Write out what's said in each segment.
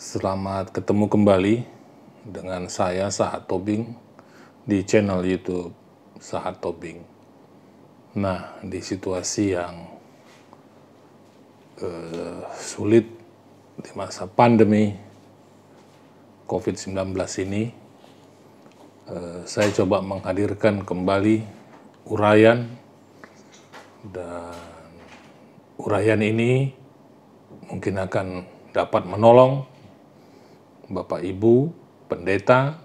Selamat ketemu kembali dengan saya Sahat Tobing di channel YouTube Sahat Tobing. Nah, di situasi yang eh, sulit di masa pandemi COVID-19 ini, eh, saya coba menghadirkan kembali urayan dan urayan ini mungkin akan dapat menolong Bapak Ibu, pendeta,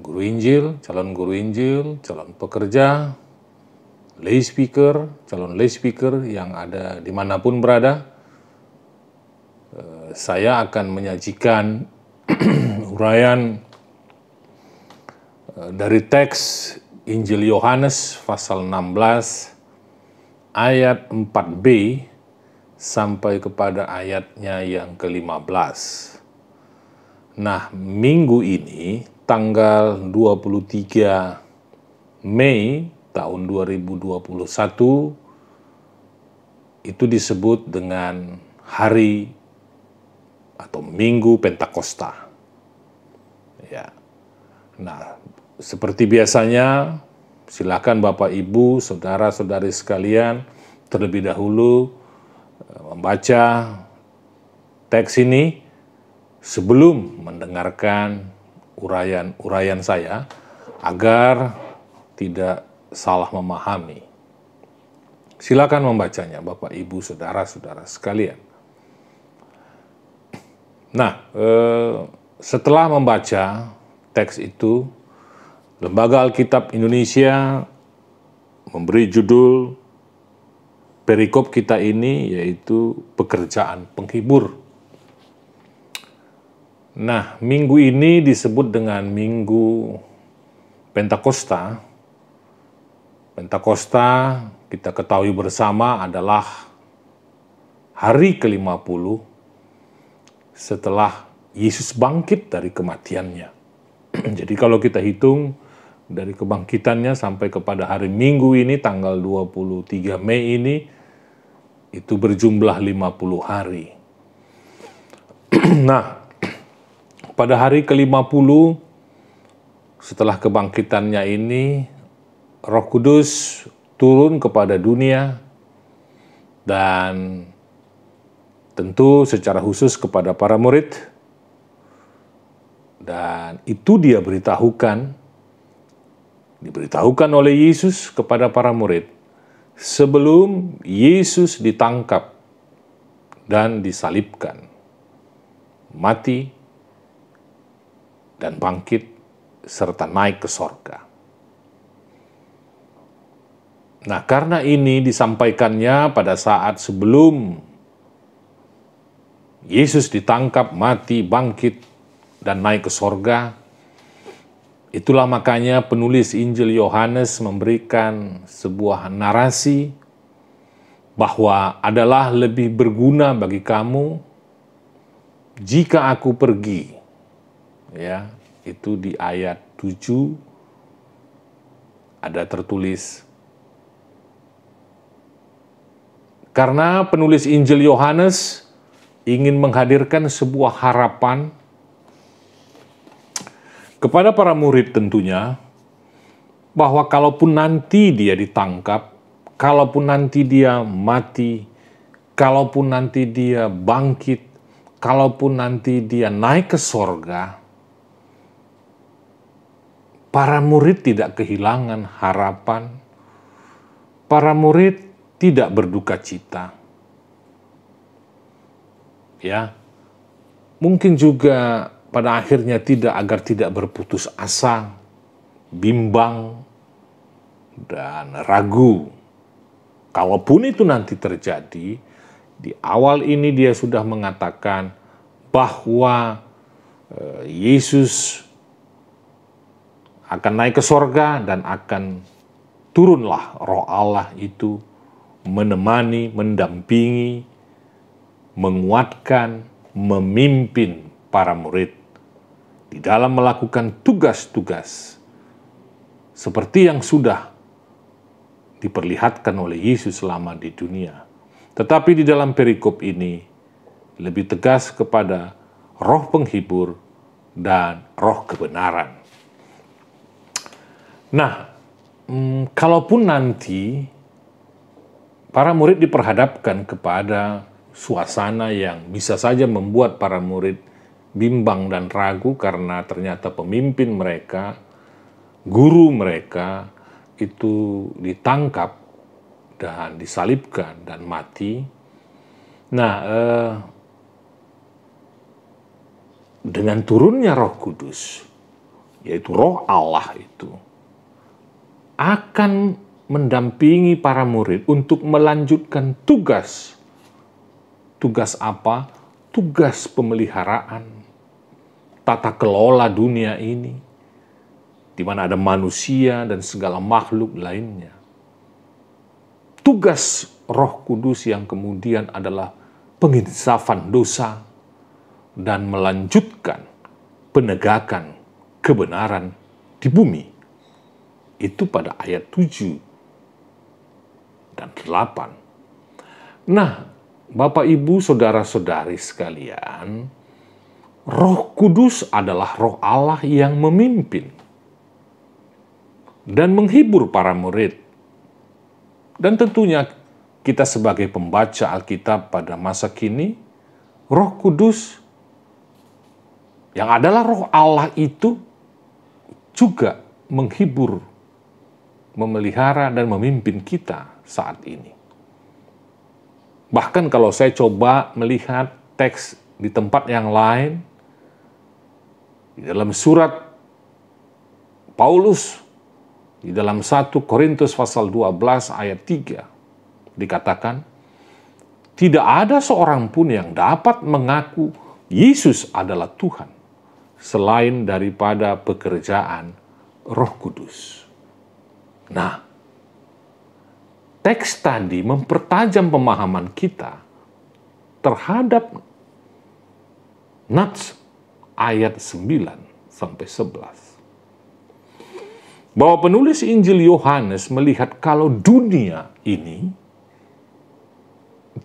guru Injil, calon guru Injil, calon pekerja, lay speaker, calon lay speaker yang ada dimanapun berada, eh, saya akan menyajikan uraian eh, dari teks Injil Yohanes pasal 16 ayat 4b sampai kepada ayatnya yang ke-15. Nah, minggu ini tanggal 23 Mei tahun 2021 itu disebut dengan hari atau minggu Pentakosta. Ya. Nah, seperti biasanya silakan Bapak Ibu, saudara-saudari sekalian terlebih dahulu eh, membaca teks ini sebelum mendengarkan uraian-uraian saya agar tidak salah memahami. Silakan membacanya Bapak Ibu saudara-saudara sekalian. Nah, eh, setelah membaca teks itu, Lembaga Alkitab Indonesia memberi judul perikop kita ini yaitu pekerjaan penghibur. Nah, minggu ini disebut dengan Minggu Pentakosta. Pentakosta kita ketahui bersama adalah hari ke-50 setelah Yesus bangkit dari kematiannya. Jadi kalau kita hitung dari kebangkitannya sampai kepada hari Minggu ini tanggal 23 Mei ini itu berjumlah 50 hari. nah, pada hari ke-50 setelah kebangkitannya ini, Roh Kudus turun kepada dunia dan tentu secara khusus kepada para murid. Dan itu dia beritahukan, diberitahukan oleh Yesus kepada para murid sebelum Yesus ditangkap dan disalibkan, mati dan bangkit serta naik ke sorga. Nah, karena ini disampaikannya pada saat sebelum Yesus ditangkap, mati, bangkit, dan naik ke sorga, itulah makanya penulis Injil Yohanes memberikan sebuah narasi bahwa adalah lebih berguna bagi kamu jika aku pergi ya itu di ayat 7 ada tertulis Karena penulis Injil Yohanes ingin menghadirkan sebuah harapan kepada para murid tentunya bahwa kalaupun nanti dia ditangkap, kalaupun nanti dia mati, kalaupun nanti dia bangkit, kalaupun nanti dia naik ke sorga, Para murid tidak kehilangan harapan. Para murid tidak berduka cita. Ya. Mungkin juga pada akhirnya tidak agar tidak berputus asa, bimbang, dan ragu. Kalaupun itu nanti terjadi, di awal ini dia sudah mengatakan bahwa eh, Yesus akan naik ke sorga dan akan turunlah roh Allah itu menemani, mendampingi, menguatkan, memimpin para murid di dalam melakukan tugas-tugas seperti yang sudah diperlihatkan oleh Yesus selama di dunia. Tetapi di dalam perikop ini lebih tegas kepada roh penghibur dan roh kebenaran. Nah, hmm, kalaupun nanti para murid diperhadapkan kepada suasana yang bisa saja membuat para murid bimbang dan ragu karena ternyata pemimpin mereka, guru mereka itu ditangkap dan disalibkan dan mati. Nah, eh, dengan turunnya Roh Kudus, yaitu Roh Allah itu, akan mendampingi para murid untuk melanjutkan tugas. Tugas apa? Tugas pemeliharaan, tata kelola dunia ini, di mana ada manusia dan segala makhluk lainnya. Tugas Roh Kudus yang kemudian adalah penginsafan dosa dan melanjutkan penegakan kebenaran di bumi itu pada ayat 7 dan 8. Nah, Bapak Ibu, saudara-saudari sekalian, Roh Kudus adalah Roh Allah yang memimpin dan menghibur para murid. Dan tentunya kita sebagai pembaca Alkitab pada masa kini, Roh Kudus yang adalah Roh Allah itu juga menghibur memelihara dan memimpin kita saat ini. Bahkan kalau saya coba melihat teks di tempat yang lain, di dalam surat Paulus, di dalam 1 Korintus pasal 12 ayat 3, dikatakan, tidak ada seorang pun yang dapat mengaku Yesus adalah Tuhan selain daripada pekerjaan Roh Kudus. Nah, teks tadi mempertajam pemahaman kita terhadap Nats ayat 9 sampai 11. Bahwa penulis Injil Yohanes melihat kalau dunia ini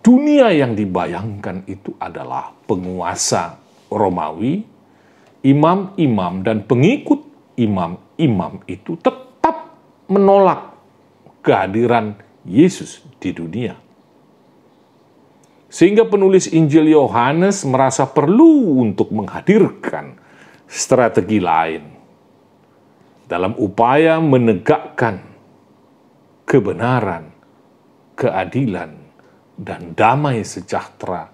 dunia yang dibayangkan itu adalah penguasa Romawi, imam-imam dan pengikut imam-imam itu tetap menolak kehadiran Yesus di dunia. Sehingga penulis Injil Yohanes merasa perlu untuk menghadirkan strategi lain dalam upaya menegakkan kebenaran, keadilan, dan damai sejahtera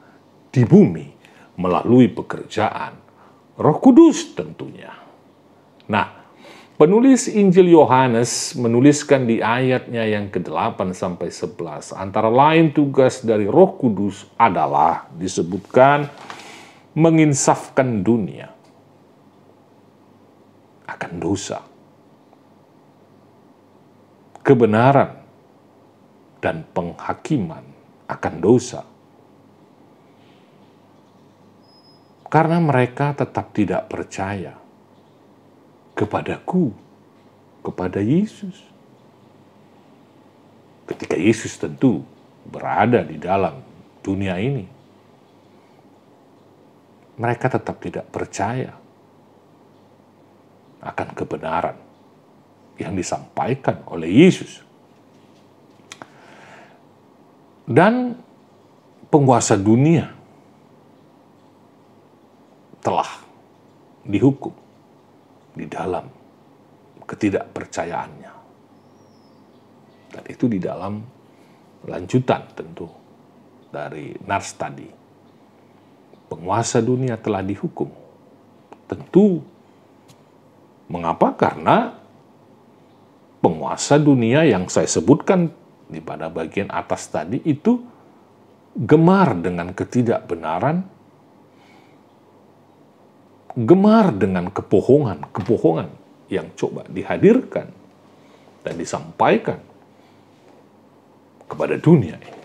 di bumi melalui pekerjaan Roh Kudus tentunya. Nah, Penulis Injil Yohanes menuliskan di ayatnya yang ke-8 sampai 11 antara lain tugas dari Roh Kudus adalah disebutkan menginsafkan dunia akan dosa, kebenaran dan penghakiman akan dosa. Karena mereka tetap tidak percaya kepadaku, kepada Yesus. Ketika Yesus tentu berada di dalam dunia ini, mereka tetap tidak percaya akan kebenaran yang disampaikan oleh Yesus. Dan penguasa dunia telah dihukum di dalam ketidakpercayaannya. Dan itu di dalam lanjutan tentu dari Nars tadi. Penguasa dunia telah dihukum. Tentu mengapa? Karena penguasa dunia yang saya sebutkan di pada bagian atas tadi itu gemar dengan ketidakbenaran gemar dengan kebohongan-kebohongan yang coba dihadirkan dan disampaikan kepada dunia ini.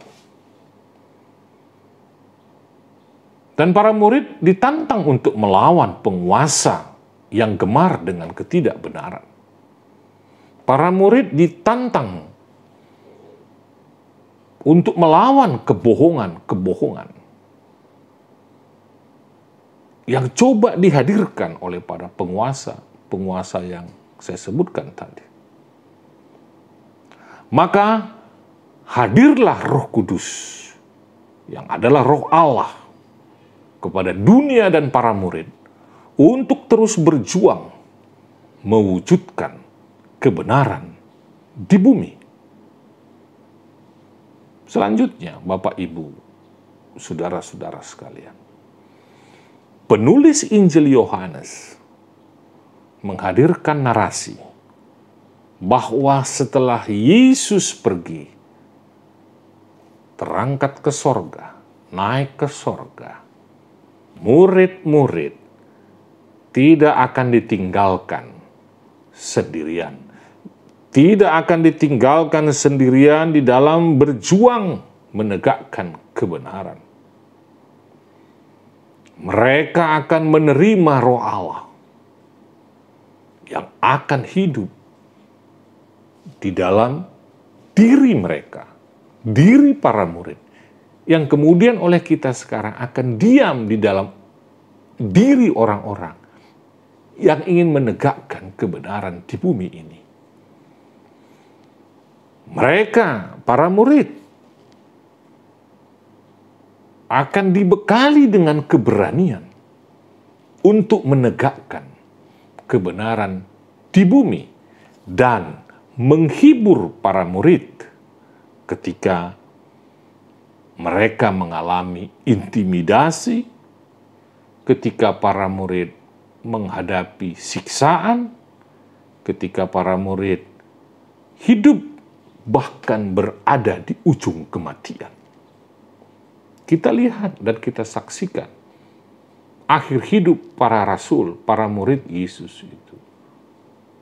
Dan para murid ditantang untuk melawan penguasa yang gemar dengan ketidakbenaran. Para murid ditantang untuk melawan kebohongan-kebohongan yang coba dihadirkan oleh para penguasa, penguasa yang saya sebutkan tadi. Maka hadirlah Roh Kudus yang adalah Roh Allah kepada dunia dan para murid untuk terus berjuang mewujudkan kebenaran di bumi. Selanjutnya, Bapak Ibu, saudara-saudara sekalian, penulis Injil Yohanes menghadirkan narasi bahwa setelah Yesus pergi, terangkat ke sorga, naik ke sorga, murid-murid tidak akan ditinggalkan sendirian. Tidak akan ditinggalkan sendirian di dalam berjuang menegakkan kebenaran mereka akan menerima roh Allah yang akan hidup di dalam diri mereka, diri para murid, yang kemudian oleh kita sekarang akan diam di dalam diri orang-orang yang ingin menegakkan kebenaran di bumi ini. Mereka, para murid, akan dibekali dengan keberanian untuk menegakkan kebenaran di bumi dan menghibur para murid ketika mereka mengalami intimidasi, ketika para murid menghadapi siksaan, ketika para murid hidup bahkan berada di ujung kematian. Kita lihat dan kita saksikan akhir hidup para rasul, para murid Yesus itu.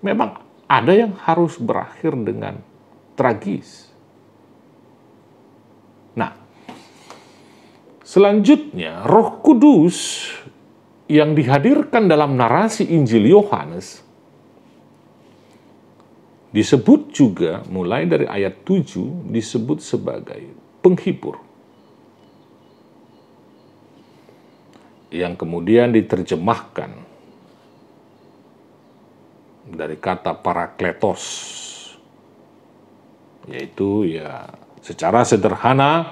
Memang ada yang harus berakhir dengan tragis. Nah, selanjutnya Roh Kudus yang dihadirkan dalam narasi Injil Yohanes disebut juga mulai dari ayat 7 disebut sebagai penghibur. yang kemudian diterjemahkan dari kata parakletos yaitu ya secara sederhana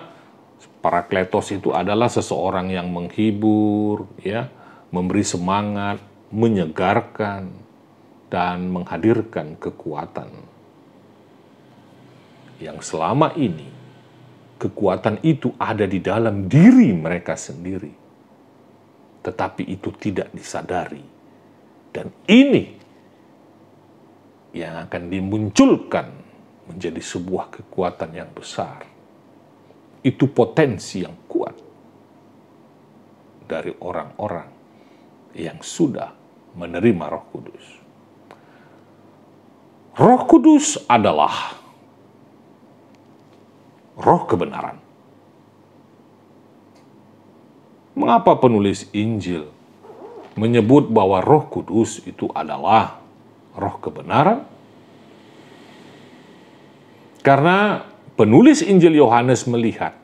parakletos itu adalah seseorang yang menghibur ya memberi semangat menyegarkan dan menghadirkan kekuatan yang selama ini kekuatan itu ada di dalam diri mereka sendiri tetapi itu tidak disadari. Dan ini yang akan dimunculkan menjadi sebuah kekuatan yang besar. Itu potensi yang kuat dari orang-orang yang sudah menerima Roh Kudus. Roh Kudus adalah roh kebenaran. mengapa penulis Injil menyebut bahwa Roh Kudus itu adalah roh kebenaran? Karena penulis Injil Yohanes melihat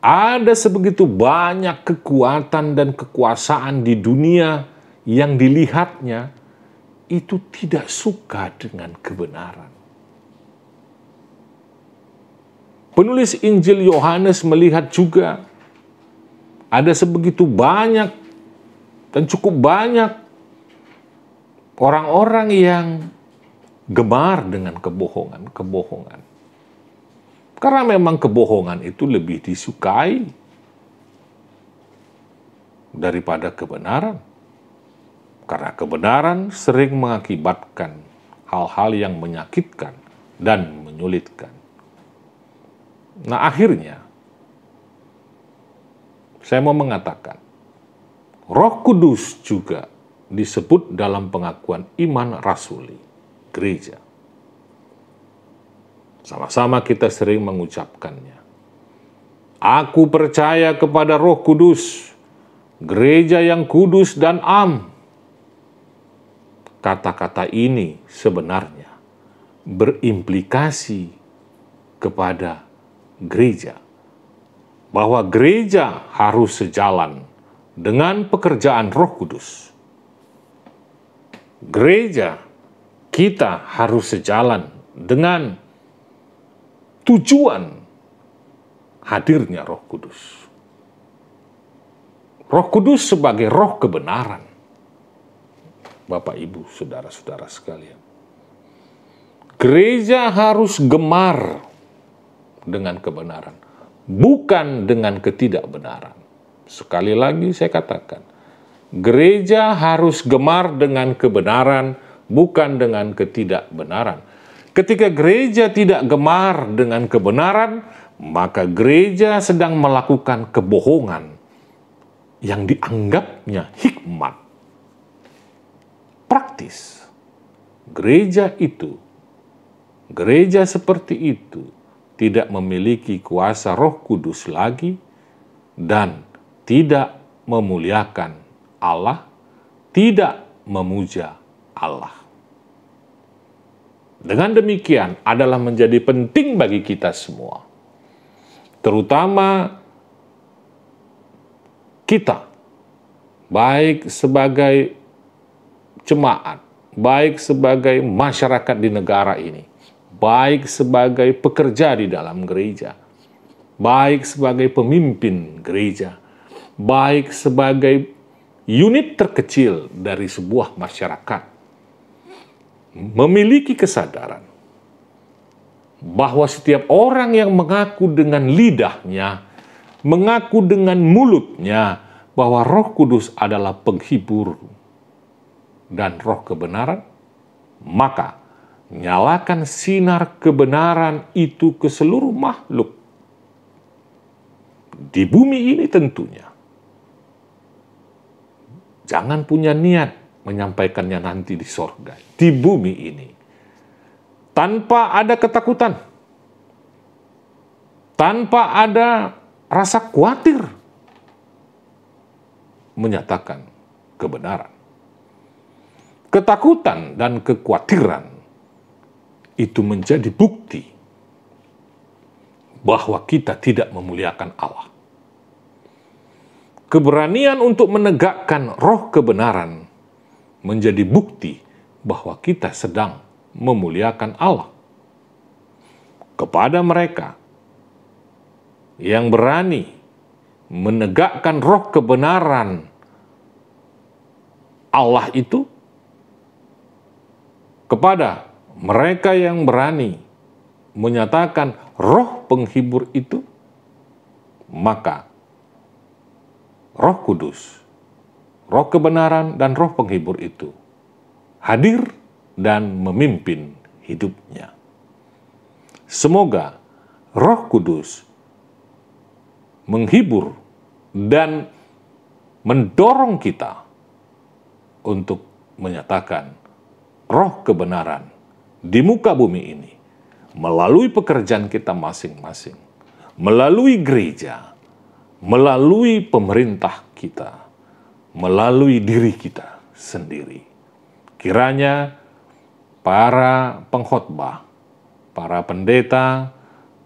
ada sebegitu banyak kekuatan dan kekuasaan di dunia yang dilihatnya itu tidak suka dengan kebenaran. Penulis Injil Yohanes melihat juga ada sebegitu banyak dan cukup banyak orang-orang yang gemar dengan kebohongan-kebohongan. Karena memang kebohongan itu lebih disukai daripada kebenaran. Karena kebenaran sering mengakibatkan hal-hal yang menyakitkan dan menyulitkan. Nah, akhirnya saya mau mengatakan, Roh Kudus juga disebut dalam pengakuan iman rasuli gereja. Sama-sama kita sering mengucapkannya. Aku percaya kepada Roh Kudus, gereja yang kudus dan am. Kata-kata ini sebenarnya berimplikasi kepada gereja. Bahwa gereja harus sejalan dengan pekerjaan roh kudus. Gereja kita harus sejalan dengan tujuan hadirnya roh kudus. Roh Kudus sebagai roh kebenaran. Bapak, Ibu, saudara-saudara sekalian. Gereja harus gemar dengan kebenaran, bukan dengan ketidakbenaran. Sekali lagi saya katakan, gereja harus gemar dengan kebenaran, bukan dengan ketidakbenaran. Ketika gereja tidak gemar dengan kebenaran, maka gereja sedang melakukan kebohongan yang dianggapnya hikmat. Praktis. Gereja itu, gereja seperti itu, tidak memiliki kuasa Roh Kudus lagi dan tidak memuliakan Allah, tidak memuja Allah. Dengan demikian, adalah menjadi penting bagi kita semua, terutama kita, baik sebagai jemaat, baik sebagai masyarakat di negara ini, baik sebagai pekerja di dalam gereja, baik sebagai pemimpin gereja, baik sebagai unit terkecil dari sebuah masyarakat, memiliki kesadaran bahwa setiap orang yang mengaku dengan lidahnya, mengaku dengan mulutnya bahwa Roh Kudus adalah penghibur dan Roh kebenaran, maka Nyalakan sinar kebenaran itu ke seluruh makhluk. Di bumi ini tentunya. Jangan punya niat menyampaikannya nanti di sorga. Di bumi ini. Tanpa ada ketakutan. Tanpa ada rasa khawatir. Menyatakan kebenaran. Ketakutan dan kekhawatiran itu menjadi bukti bahwa kita tidak memuliakan Allah. Keberanian untuk menegakkan roh kebenaran menjadi bukti bahwa kita sedang memuliakan Allah. Kepada mereka yang berani menegakkan roh kebenaran Allah itu kepada mereka yang berani menyatakan roh penghibur itu, maka roh kudus, roh kebenaran, dan roh penghibur itu hadir dan memimpin hidupnya. Semoga roh kudus menghibur dan mendorong kita untuk menyatakan roh kebenaran di muka bumi ini melalui pekerjaan kita masing-masing, melalui gereja, melalui pemerintah kita, melalui diri kita sendiri. Kiranya para pengkhotbah, para pendeta,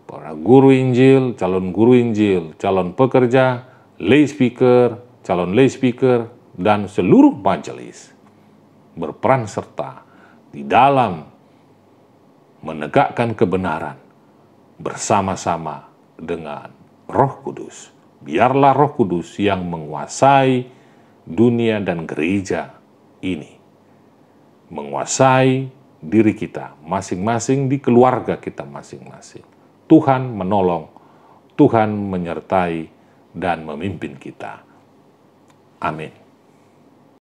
para guru Injil, calon guru Injil, calon pekerja, lay speaker, calon lay speaker, dan seluruh majelis berperan serta di dalam menegakkan kebenaran bersama-sama dengan Roh Kudus. Biarlah Roh Kudus yang menguasai dunia dan gereja ini, menguasai diri kita masing-masing di keluarga kita masing-masing. Tuhan menolong, Tuhan menyertai, dan memimpin kita. Amin.